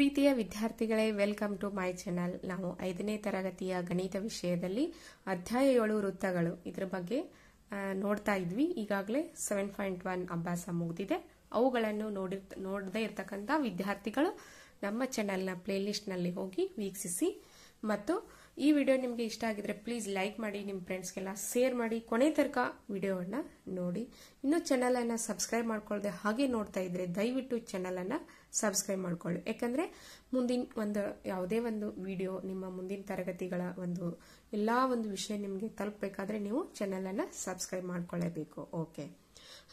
ಪ್ರೀತಿಯ ವಿದ್ಯಾರ್ಥಿಗಳೇ welcome to my channel ನಾವು ಐದನೇ ತರಗತಿಯ ಗಣಿತ ವಿಷಯದಲ್ಲಿ ಅಧ್ಯಾಯ ಏಳು ವೃತ್ತಗಳು ಇದರ ಬಗ್ಗೆ ನೋಡ್ತಾ ಇದ್ವಿ ಈಗಾಗಲೇ ಸೆವೆನ್ ಪಾಯಿಂಟ್ ಒನ್ ಅಭ್ಯಾಸ ಮುಗಿದಿದೆ ಅವುಗಳನ್ನು ನೋಡಿ ನೋಡದೇ ಇರತಕ್ಕಂಥ ವಿದ್ಯಾರ್ಥಿಗಳು ನಮ್ಮ ಚಾನಲ್ನ ಪ್ಲೇಲಿಸ್ಟ್ನಲ್ಲಿ ಹೋಗಿ ವೀಕ್ಷಿಸಿ ಮತ್ತು ಈ ವಿಡಿಯೋ ನಿಮಗೆ ಇಷ್ಟ ಆಗಿದ್ರೆ ಪ್ಲೀಸ್ ಲೈಕ್ ಮಾಡಿ ನಿಮ್ಮ ಫ್ರೆಂಡ್ಸ್ಗೆಲ್ಲ ಶೇರ್ ಮಾಡಿ ಕೊನೆ ತರ್ಕ ವಿಡಿಯೋವನ್ನು ನೋಡಿ ಇನ್ನೂ ಚಾನಲನ್ನು ಸಬ್ಸ್ಕ್ರೈಬ್ ಮಾಡ್ಕೊಳ್ಳದೆ ಹಾಗೆ ನೋಡ್ತಾ ಇದ್ರೆ ದಯವಿಟ್ಟು ಚಾನಲನ್ನು ಸಬ್ಸ್ಕ್ರೈಬ್ ಮಾಡ್ಕೊಳ್ಳಿ ಯಾಕಂದರೆ ಮುಂದಿನ ಒಂದು ಯಾವುದೇ ಒಂದು ವಿಡಿಯೋ ನಿಮ್ಮ ಮುಂದಿನ ತರಗತಿಗಳ ಒಂದು ಎಲ್ಲ ಒಂದು ವಿಷಯ ನಿಮಗೆ ತಲುಪಬೇಕಾದ್ರೆ ನೀವು ಚಾನಲನ್ನು ಸಬ್ಸ್ಕ್ರೈಬ್ ಮಾಡ್ಕೊಳ್ಳೇಬೇಕು ಓಕೆ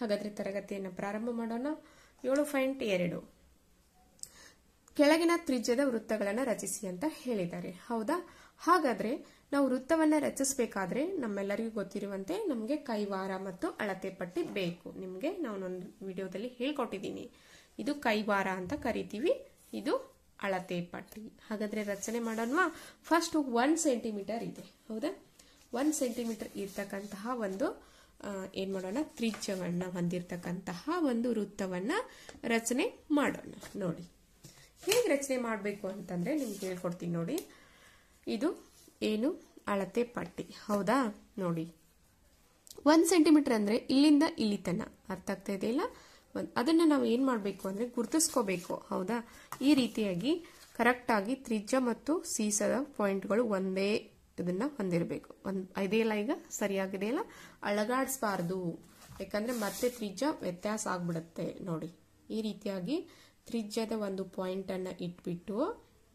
ಹಾಗಾದರೆ ತರಗತಿಯನ್ನು ಪ್ರಾರಂಭ ಮಾಡೋಣ ಏಳು ಪಾಯಿಂಟ್ ಎರಡು ಕೆಳಗಿನ ತ್ರಿಜ್ಯದ ವೃತ್ತಗಳನ್ನು ರಚಿಸಿ ಅಂತ ಹೇಳಿದ್ದಾರೆ ಹೌದಾ ಹಾಗಾದರೆ ನಾವು ವೃತ್ತವನ್ನು ರಚಿಸಬೇಕಾದ್ರೆ ನಮ್ಮೆಲ್ಲರಿಗೂ ಗೊತ್ತಿರುವಂತೆ ನಮಗೆ ಕೈವಾರ ಮತ್ತು ಅಳತೆ ಪಟ್ಟಿ ಬೇಕು ನಿಮಗೆ ನಾನು ವಿಡಿಯೋದಲ್ಲಿ ಹೇಳ್ಕೊಟ್ಟಿದ್ದೀನಿ ಇದು ಕೈವಾರ ಅಂತ ಕರಿತೀವಿ ಇದು ಅಳತೆ ಪಟ್ಟಿ ಹಾಗಾದ್ರೆ ರಚನೆ ಮಾಡೋಣ ಫಸ್ಟ್ ಒನ್ ಸೆಂಟಿಮೀಟರ್ ಇದೆ ಹೌದಾ ಒನ್ ಸೆಂಟಿಮೀಟರ್ ಇರ್ತಕ್ಕಂತಹ ಒಂದು ಏನು ಮಾಡೋಣ ತ್ರಿಜ್ಯವನ್ನು ಹೊಂದಿರತಕ್ಕಂತಹ ಒಂದು ವೃತ್ತವನ್ನ ರಚನೆ ಮಾಡೋಣ ನೋಡಿ ಹೇಗೆ ರಚನೆ ಮಾಡಬೇಕು ಅಂತಂದ್ರೆ ನಿಮ್ಗೆ ಹೇಳ್ಕೊಡ್ತೀನಿ ನೋಡಿ ಇದು ಏನು ಅಳತೆ ಪಟ್ಟಿ ಹೌದಾ ನೋಡಿ ಒಂದ್ ಸೆಂಟಿಮೀಟರ್ ಅಂದ್ರೆ ಇಲ್ಲಿಂದ ಇಲ್ಲಿ ತನ ಅರ್ಥ ಆಗ್ತಾ ಇಲ್ಲ ಅದನ್ನು ನಾವು ಏನು ಮಾಡಬೇಕು ಅಂದರೆ ಗುರುತಿಸ್ಕೋಬೇಕು ಹೌದಾ ಈ ರೀತಿಯಾಗಿ ಕರೆಕ್ಟಾಗಿ ತ್ರಿಜ್ಯ ಮತ್ತು ಸೀಸದ ಪಾಯಿಂಟ್ಗಳು ಒಂದೇ ಇದನ್ನು ಹೊಂದಿರಬೇಕು ಒಂದು ಇದೆಯಲ್ಲ ಈಗ ಇಲ್ಲ ಅಳಗಾಡಿಸಬಾರ್ದು ಯಾಕಂದರೆ ಮತ್ತೆ ತ್ರಿಜ್ಯ ವ್ಯತ್ಯಾಸ ಆಗ್ಬಿಡುತ್ತೆ ನೋಡಿ ಈ ರೀತಿಯಾಗಿ ತ್ರಿಜ್ಯದ ಒಂದು ಪಾಯಿಂಟನ್ನು ಇಟ್ಬಿಟ್ಟು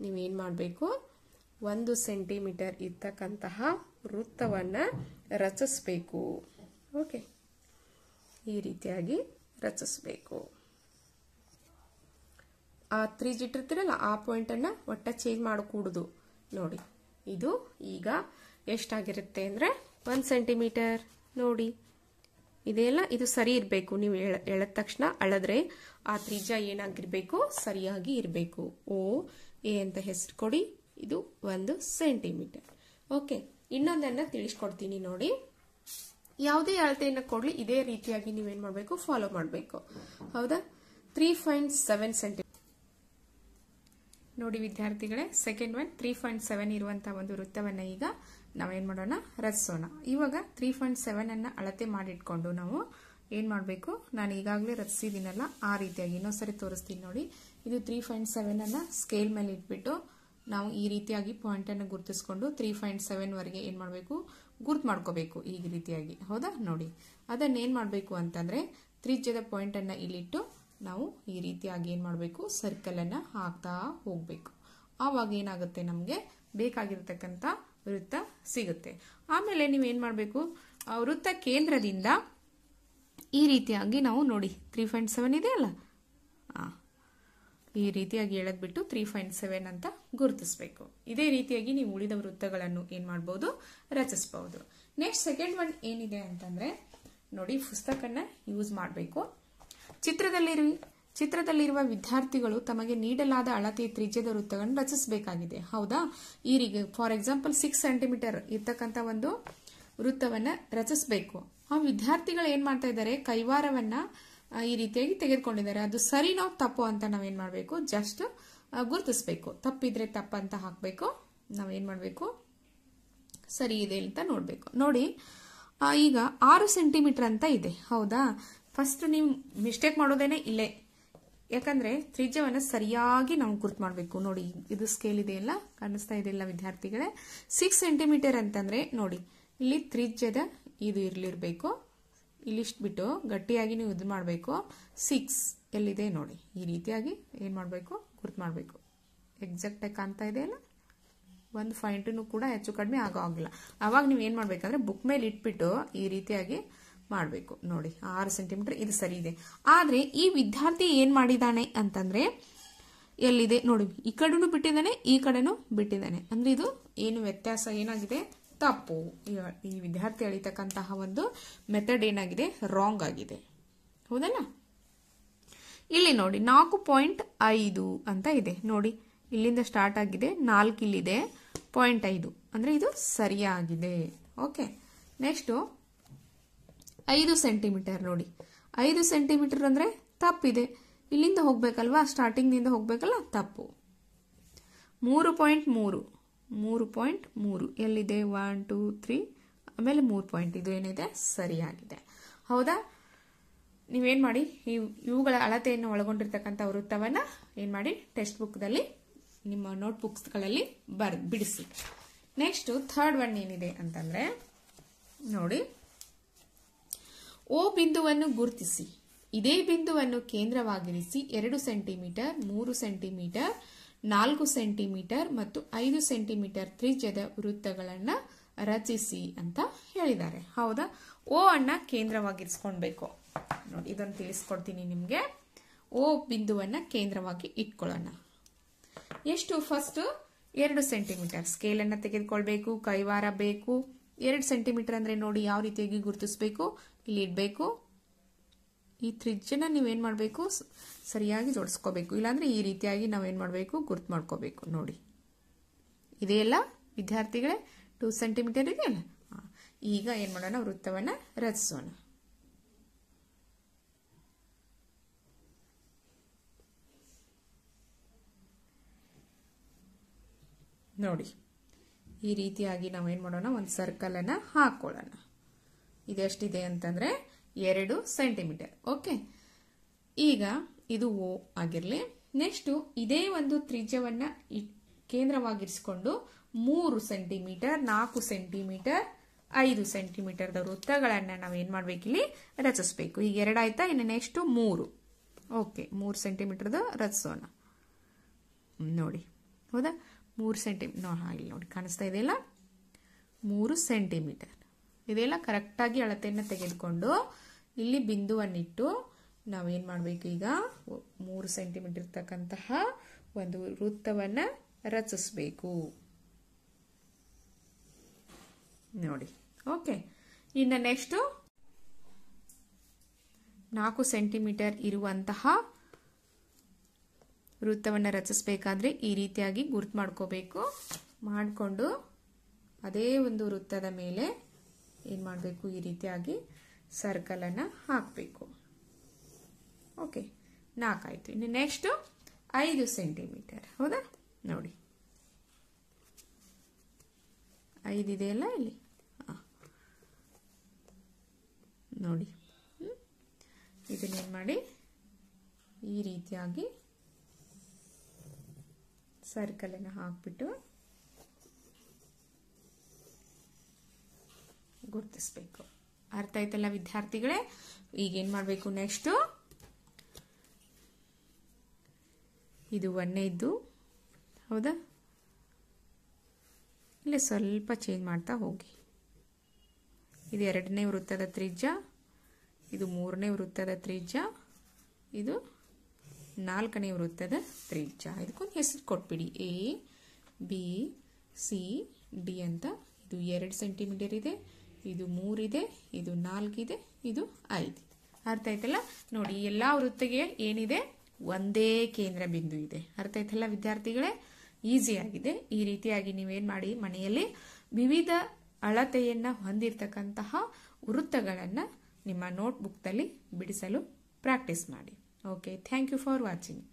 ನೀವೇನು ಮಾಡಬೇಕು ಒಂದು ಸೆಂಟಿಮೀಟರ್ ಇರ್ತಕ್ಕಂತಹ ವೃತ್ತವನ್ನು ರಚಿಸ್ಬೇಕು ಓಕೆ ಈ ರೀತಿಯಾಗಿ ರಚಿಸಬೇಕು ಆ ತ್ರೀ ಇಟ್ಟಿರ್ತೀರಲ್ಲ ಆ ಪಾಯಿಂಟನ್ನು ಒಟ್ಟು ಚೇಂಜ್ ಮಾಡಕೂಡುದು ನೋಡಿ ಇದು ಈಗ ಎಷ್ಟಾಗಿರುತ್ತೆ ಅಂದರೆ ಒಂದು ಸೆಂಟಿಮೀಟರ್ ನೋಡಿ ಇದೆಲ್ಲ ಇದು ಸರಿ ಇರಬೇಕು ನೀವು ಎಳೆದ ತಕ್ಷಣ ಅಳದ್ರೆ ಆ ತ್ರಿಜ ಏನಾಗಿರಬೇಕು ಸರಿಯಾಗಿ ಇರಬೇಕು ಓ ಎ ಅಂತ ಹೆಸರು ಕೊಡಿ ಇದು ಒಂದು ಸೆಂಟಿಮೀಟರ್ ಓಕೆ ಇನ್ನೊಂದನ್ನು ತಿಳಿಸ್ಕೊಡ್ತೀನಿ ನೋಡಿ ಯಾವುದೇ ಅಳತೆಯನ್ನು ಕೊಡಲಿ ಇದೇ ರೀತಿಯಾಗಿ ನೀವೇನು ಮಾಡಬೇಕು ಫಾಲೋ ಮಾಡಬೇಕು ಹೌದಾ ತ್ರೀ ಪಾಯಿಂಟ್ ಸೆವೆನ್ ಸೆಂಟಿ ನೋಡಿ ವಿದ್ಯಾರ್ಥಿಗಳೇ second one three point seven ಇರುವಂಥ ಒಂದು ವೃತ್ತವನ್ನು ಈಗ ನಾವೇನು ಮಾಡೋಣ ರಚಿಸೋಣ ಇವಾಗ ತ್ರೀ ಪಾಯಿಂಟ್ ಅನ್ನ ಅಳತೆ ಮಾಡಿಟ್ಕೊಂಡು ನಾವು ಏನು ಮಾಡಬೇಕು ನಾನು ಈಗಾಗಲೇ ರಚಿಸಿದೀನಲ್ಲ ಆ ರೀತಿಯಾಗಿ ಇನ್ನೊಂದ್ಸರಿ ತೋರಿಸ್ತೀನಿ ನೋಡಿ ಇದು ತ್ರೀ ಪಾಯಿಂಟ್ ಅನ್ನ ಸ್ಕೇಲ್ ಮೇಲೆ ಇಟ್ಬಿಟ್ಟು ನಾವು ಈ ರೀತಿಯಾಗಿ ಅನ್ನು ಗುರುತಿಸಿಕೊಂಡು ತ್ರೀ ಪಾಯಿಂಟ್ ವರೆಗೆ ಏನು ಮಾಡಬೇಕು ಗುರ್ತು ಮಾಡ್ಕೋಬೇಕು ಈ ರೀತಿಯಾಗಿ ಹೌದಾ ನೋಡಿ ಅದನ್ನೇನು ಮಾಡಬೇಕು ಅಂತಂದರೆ ತ್ರಿಜ್ಯದ ಪಾಯಿಂಟನ್ನು ಇಲ್ಲಿಟ್ಟು ನಾವು ಈ ರೀತಿಯಾಗಿ ಏನು ಮಾಡಬೇಕು ಸರ್ಕಲನ್ನು ಹಾಕ್ತಾ ಹೋಗಬೇಕು ಆವಾಗ ಏನಾಗುತ್ತೆ ನಮಗೆ ಬೇಕಾಗಿರ್ತಕ್ಕಂಥ ವೃತ್ತ ಸಿಗುತ್ತೆ ಆಮೇಲೆ ನೀವೇನು ಮಾಡಬೇಕು ವೃತ್ತ ಕೇಂದ್ರದಿಂದ ಈ ರೀತಿಯಾಗಿ ನಾವು ನೋಡಿ ತ್ರೀ ಪಾಯಿಂಟ್ ಸೆವೆನ್ ಇದೆ ಅಲ್ಲ ಹಾಂ ಈ ರೀತಿಯಾಗಿ ಎಳೆದ್ಬಿಟ್ಟು ತ್ರೀ ಪಾಯಿಂಟ್ ಸೆವೆನ್ ಅಂತ ಗುರುತಿಸಬೇಕು ಇದೇ ರೀತಿಯಾಗಿ ನೀವು ಉಳಿದ ವೃತ್ತಗಳನ್ನು ಏನು ಮಾಡಬಹುದು ರಚಿಸಬಹುದು ನೆಕ್ಸ್ಟ್ ಸೆಕೆಂಡ್ ಒನ್ ಏನಿದೆ ಅಂತಂದ್ರೆ ನೋಡಿ ಪುಸ್ತಕನ ಯೂಸ್ ಮಾಡಬೇಕು ಚಿತ್ರದಲ್ಲಿರುವ ಚಿತ್ರದಲ್ಲಿರುವ ವಿದ್ಯಾರ್ಥಿಗಳು ತಮಗೆ ನೀಡಲಾದ ಅಳತೆ ತ್ರಿಜ್ಯದ ವೃತ್ತಗಳನ್ನು ರಚಿಸಬೇಕಾಗಿದೆ ಹೌದಾ ಈ ಫಾರ್ ಎಕ್ಸಾಂಪಲ್ ಸಿಕ್ಸ್ ಸೆಂಟಿಮೀಟರ್ ಇರ್ತಕ್ಕಂಥ ಒಂದು ವೃತ್ತವನ್ನ ರಚಿಸಬೇಕು ಆ ವಿದ್ಯಾರ್ಥಿಗಳು ಏನು ಮಾಡ್ತಾ ಇದ್ದಾರೆ ಕೈವಾರವನ್ನ ಈ ರೀತಿಯಾಗಿ ತೆಗೆದುಕೊಂಡಿದ್ದಾರೆ ಅದು ಸರಿನೋ ತಪ್ಪು ಅಂತ ನಾವೇನು ಮಾಡಬೇಕು ಜಸ್ಟ್ ಗುರುತಿಸ್ಬೇಕು ತಪ್ಪಿದ್ರೆ ತಪ್ಪಂತ ಹಾಕಬೇಕು ನಾವೇನು ಮಾಡಬೇಕು ಸರಿ ಇದೆ ಅಂತ ನೋಡಬೇಕು ನೋಡಿ ಈಗ ಆರು ಸೆಂಟಿಮೀಟರ್ ಅಂತ ಇದೆ ಹೌದಾ ಫಸ್ಟ್ ನೀವು ಮಿಸ್ಟೇಕ್ ಮಾಡೋದೇನೆ ಇಲ್ಲೇ ಯಾಕಂದ್ರೆ ತ್ರಿಜ್ಯವನ್ನು ಸರಿಯಾಗಿ ನಾವು ಗುರುತು ಮಾಡಬೇಕು ನೋಡಿ ಇದು ಸ್ಕೇಲ್ ಇದೆ ಅಲ್ಲ ಕಾಣಿಸ್ತಾ ಇದೆಯಲ್ಲ ವಿದ್ಯಾರ್ಥಿಗಳೇ ಸಿಕ್ಸ್ ಸೆಂಟಿಮೀಟರ್ ಅಂತಂದ್ರೆ ನೋಡಿ ಇಲ್ಲಿ ತ್ರಿಜ್ಯದ ಇದು ಇರಲಿರಬೇಕು ಇಲ್ಲಿಷ್ಟು ಬಿಟ್ಟು ಗಟ್ಟಿಯಾಗಿ ನೀವು ಇದು ಮಾಡಬೇಕು ಸಿಕ್ಸ್ ಎಲ್ಲಿದೆ ನೋಡಿ ಈ ರೀತಿಯಾಗಿ ಏನು ಮಾಡಬೇಕು ಗುರ್ತು ಮಾಡಬೇಕು ಎಕ್ಸಾಕ್ಟಾಗಿ ಕಾಣ್ತಾ ಇದೆಯಲ್ಲ ಒಂದು ಫೈಂಟನ್ನು ಕೂಡ ಹೆಚ್ಚು ಕಡಿಮೆ ಆಗೋ ಆಗಿಲ್ಲ ಆವಾಗ ನೀವು ಏನು ಮಾಡಬೇಕಂದ್ರೆ ಬುಕ್ ಮೇಲೆ ಇಟ್ಬಿಟ್ಟು ಈ ರೀತಿಯಾಗಿ ಮಾಡಬೇಕು ನೋಡಿ ಆರು ಸೆಂಟಿಮೀಟರ್ ಇದು ಸರಿ ಇದೆ ಆದರೆ ಈ ವಿದ್ಯಾರ್ಥಿ ಏನು ಮಾಡಿದ್ದಾನೆ ಅಂತಂದರೆ ಎಲ್ಲಿದೆ ನೋಡಿ ಈ ಕಡೆನೂ ಬಿಟ್ಟಿದ್ದಾನೆ ಈ ಕಡೆನೂ ಬಿಟ್ಟಿದ್ದಾನೆ ಅಂದರೆ ಇದು ಏನು ವ್ಯತ್ಯಾಸ ಏನಾಗಿದೆ ತಪ್ಪು ಈ ವಿದ್ಯಾರ್ಥಿ ಅಳಿತಕ್ಕಂತಹ ಒಂದು ಮೆಥಡ್ ಏನಾಗಿದೆ ರಾಂಗ್ ಆಗಿದೆ ಹೌದಲ್ಲ ಇಲ್ಲಿ ನೋಡಿ ನಾಲ್ಕು ಪಾಯಿಂಟ್ ಐದು ಅಂತ ಇದೆ ನೋಡಿ ಇಲ್ಲಿಂದ ಸ್ಟಾರ್ಟ್ ಆಗಿದೆ ನಾಲ್ಕು ಇಲ್ಲಿದೆ ಪಾಯಿಂಟ್ ಐದು ಅಂದರೆ ಇದು ಸರಿಯಾಗಿದೆ ಓಕೆ ನೆಕ್ಸ್ಟು ಐದು ಸೆಂಟಿಮೀಟರ್ ನೋಡಿ ಐದು ಸೆಂಟಿಮೀಟರ್ ಅಂದರೆ ತಪ್ಪಿದೆ ಇಲ್ಲಿಂದ ಹೋಗಬೇಕಲ್ವಾ ನಿಂದ ಹೋಗಬೇಕಲ್ಲ ತಪ್ಪು ಮೂರು ಪಾಯಿಂಟ್ ಮೂರು ಮೂರು ಪಾಯಿಂಟ್ ಮೂರು ಎಲ್ಲಿದೆ ಒನ್ ಟೂ ತ್ರೀ ಆಮೇಲೆ ಮೂರು ಪಾಯಿಂಟ್ ಇದು ಏನಿದೆ ಸರಿಯಾಗಿದೆ ಹೌದಾ ನೀವೇನು ಮಾಡಿ ಇವುಗಳ ಅಳತೆಯನ್ನು ಒಳಗೊಂಡಿರ್ತಕ್ಕಂಥ ವೃತ್ತವನ್ನು ಏನು ಮಾಡಿ ಟೆಕ್ಸ್ಟ್ ಬುಕ್ದಲ್ಲಿ ನಿಮ್ಮ ನೋಟ್ಬುಕ್ಸ್ಗಳಲ್ಲಿ ಗಳಲ್ಲಿ ಬರ್ ಬಿಡಿಸಿ ನೆಕ್ಸ್ಟು ಥರ್ಡ್ ಒನ್ ಏನಿದೆ ಅಂತಂದರೆ ನೋಡಿ ಓ ಬಿಂದುವನ್ನು ಗುರುತಿಸಿ ಇದೇ ಬಿಂದುವನ್ನು ಕೇಂದ್ರವಾಗಿರಿಸಿ ಎರಡು ಸೆಂಟಿಮೀಟರ್ ಮೂರು ಸೆಂಟಿಮೀಟರ್ ನಾಲ್ಕು ಸೆಂಟಿಮೀಟರ್ ಮತ್ತು ಐದು ಸೆಂಟಿಮೀಟರ್ ತ್ರಿಜ್ಯದ ವೃತ್ತಗಳನ್ನು ರಚಿಸಿ ಅಂತ ಹೇಳಿದ್ದಾರೆ ಹೌದಾ ಓ ಅನ್ನ ಕೇಂದ್ರವಾಗಿರಿಸ್ಕೊಳ್ಬೇಕು ನೋಡಿ ಇದನ್ನು ತಿಳಿಸ್ಕೊಡ್ತೀನಿ ನಿಮಗೆ ಓ ಬಿಂದುವನ್ನು ಕೇಂದ್ರವಾಗಿ ಇಟ್ಕೊಳ್ಳೋಣ ಎಷ್ಟು ಫಸ್ಟ್ ಎರಡು ಸೆಂಟಿಮೀಟರ್ ಸ್ಕೇಲ್ ಅನ್ನ ತೆಗೆದುಕೊಳ್ಬೇಕು ಕೈವಾರ ಬೇಕು ಎರಡು ಸೆಂಟಿಮೀಟರ್ ಅಂದ್ರೆ ನೋಡಿ ಯಾವ ರೀತಿಯಾಗಿ ಗುರುತಿಸಬೇಕು ಇಲ್ಲಿ ಇಡಬೇಕು ಈ ತ್ರಿಜ್ಯನ ನೀವೇನು ಮಾಡಬೇಕು ಸರಿಯಾಗಿ ಜೋಡಿಸ್ಕೋಬೇಕು ಇಲ್ಲಾಂದರೆ ಈ ರೀತಿಯಾಗಿ ನಾವೇನು ಮಾಡಬೇಕು ಗುರುತು ಮಾಡ್ಕೋಬೇಕು ನೋಡಿ ಇದೆಯಲ್ಲ ವಿದ್ಯಾರ್ಥಿಗಳೇ ಟೂ ಸೆಂಟಿಮೀಟರ್ ಇದೆಯಲ್ಲ ಈಗ ಏನು ಮಾಡೋಣ ವೃತ್ತವನ್ನು ರಚಿಸೋಣ ನೋಡಿ ಈ ರೀತಿಯಾಗಿ ನಾವೇನು ಮಾಡೋಣ ಒಂದು ಸರ್ಕಲನ್ನು ಹಾಕ್ಕೊಳ್ಳೋಣ ಇದೆಷ್ಟಿದೆ ಅಂತಂದರೆ ಎರಡು ಸೆಂಟಿಮೀಟರ್ ಓಕೆ ಈಗ ಇದು ಓ ಆಗಿರಲಿ ನೆಕ್ಸ್ಟು ಇದೇ ಒಂದು ತ್ರಿಜ್ಯವನ್ನು ಕೇಂದ್ರವಾಗಿರಿಸಿಕೊಂಡು ಮೂರು ಸೆಂಟಿಮೀಟರ್ ನಾಲ್ಕು ಸೆಂಟಿಮೀಟರ್ ಐದು ಸೆಂಟಿಮೀಟರ್ದ ವೃತ್ತಗಳನ್ನು ನಾವು ಏನು ಮಾಡಬೇಕಿಲ್ಲಿ ರಚಿಸ್ಬೇಕು ಈಗ ಎರಡಾಯ್ತಾ ಇನ್ನು ನೆಕ್ಸ್ಟು ಮೂರು ಓಕೆ ಮೂರು ಸೆಂಟಿಮೀಟರ್ದು ರಚಿಸೋಣ ನೋಡಿ ಹೌದಾ ಮೂರು ಸೆಂಟಿಮೀ ನೋ ಹಾಗೆ ನೋಡಿ ಕಾಣಿಸ್ತಾ ಇದೆಯಲ್ಲ ಮೂರು ಸೆಂಟಿಮೀಟರ್ ಇದೆಲ್ಲ ಕರೆಕ್ಟಾಗಿ ಅಳತೆಯನ್ನು ತೆಗೆದುಕೊಂಡು ಇಲ್ಲಿ ಬಿಂದುವನ್ನಿಟ್ಟು ನಾವೇನು ಮಾಡಬೇಕು ಈಗ ಮೂರು ಸೆಂಟಿಮೀಟರ್ ಇರ್ತಕ್ಕಂತಹ ಒಂದು ವೃತ್ತವನ್ನು ರಚಿಸಬೇಕು ನೋಡಿ ಓಕೆ ಇನ್ನು ನೆಕ್ಸ್ಟು ನಾಲ್ಕು ಸೆಂಟಿಮೀಟರ್ ಇರುವಂತಹ ವೃತ್ತವನ್ನು ರಚಿಸಬೇಕಾದ್ರೆ ಈ ರೀತಿಯಾಗಿ ಗುರುತು ಮಾಡ್ಕೋಬೇಕು ಮಾಡಿಕೊಂಡು ಅದೇ ಒಂದು ವೃತ್ತದ ಮೇಲೆ ಏನು ಮಾಡಬೇಕು ಈ ರೀತಿಯಾಗಿ ಸರ್ಕಲನ್ನು ಹಾಕಬೇಕು ಓಕೆ ನಾಲ್ಕಾಯಿತು ಇನ್ನು ನೆಕ್ಸ್ಟು ಐದು ಸೆಂಟಿಮೀಟರ್ ಹೌದಾ ನೋಡಿ ಅಲ್ಲ ಇಲ್ಲಿ ನೋಡಿ ಇದನ್ನೇನು ಮಾಡಿ ಈ ರೀತಿಯಾಗಿ ಸರ್ಕಲನ್ನು ಹಾಕ್ಬಿಟ್ಟು ಗುರುತಿಸ್ಬೇಕು ಅರ್ಥ ಆಯ್ತಲ್ಲ ವಿದ್ಯಾರ್ಥಿಗಳೇ ಈಗೇನು ಮಾಡಬೇಕು ನೆಕ್ಸ್ಟ್ ಇದು ಒಂದೇ ಇದ್ದು ಹೌದಾ ಇಲ್ಲಿ ಸ್ವಲ್ಪ ಚೇಂಜ್ ಮಾಡ್ತಾ ಹೋಗಿ ಇದು ಎರಡನೇ ವೃತ್ತದ ತ್ರಿಜ್ಯ ಇದು ಮೂರನೇ ವೃತ್ತದ ತ್ರಿಜ್ಯ ಇದು ನಾಲ್ಕನೇ ವೃತ್ತದ ತ್ರಿಜ್ಯ ಇದಕ್ಕೊಂದು ಹೆಸರು ಕೊಟ್ಬಿಡಿ ಎ ಬಿ ಸಿ ಡಿ ಅಂತ ಇದು ಎರಡು ಸೆಂಟಿಮೀಟರ್ ಇದೆ ಇದು ಮೂರಿದೆ ಇದು ನಾಲ್ಕಿದೆ ಇದು ಐದು ಅರ್ಥ ಆಯ್ತಲ್ಲ ನೋಡಿ ಎಲ್ಲ ವೃತ್ತಿಗೆ ಏನಿದೆ ಒಂದೇ ಕೇಂದ್ರ ಬಿಂದು ಇದೆ ಅರ್ಥ ಆಯ್ತಲ್ಲ ವಿದ್ಯಾರ್ಥಿಗಳೇ ಈಸಿ ಆಗಿದೆ ಈ ರೀತಿಯಾಗಿ ನೀವೇನ್ ಮಾಡಿ ಮನೆಯಲ್ಲಿ ವಿವಿಧ ಅಳತೆಯನ್ನ ಹೊಂದಿರತಕ್ಕಂತಹ ವೃತ್ತಗಳನ್ನು ನಿಮ್ಮ ನೋಟ್ಬುಕ್ದಲ್ಲಿ ಬಿಡಿಸಲು ಪ್ರಾಕ್ಟೀಸ್ ಮಾಡಿ okay thank you for watching